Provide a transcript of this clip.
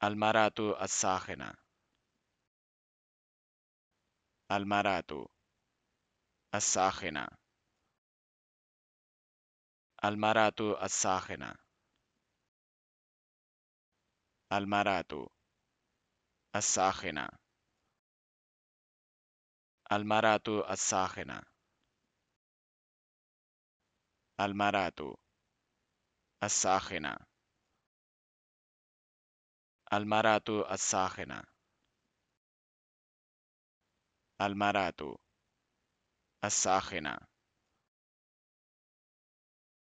Almaratu asagena. Almaratu asagena. Almaratu asájena Almaratu asagena. Almaratu asagena. Almaratu asagena. Almaratu maratu Almaratu asagena.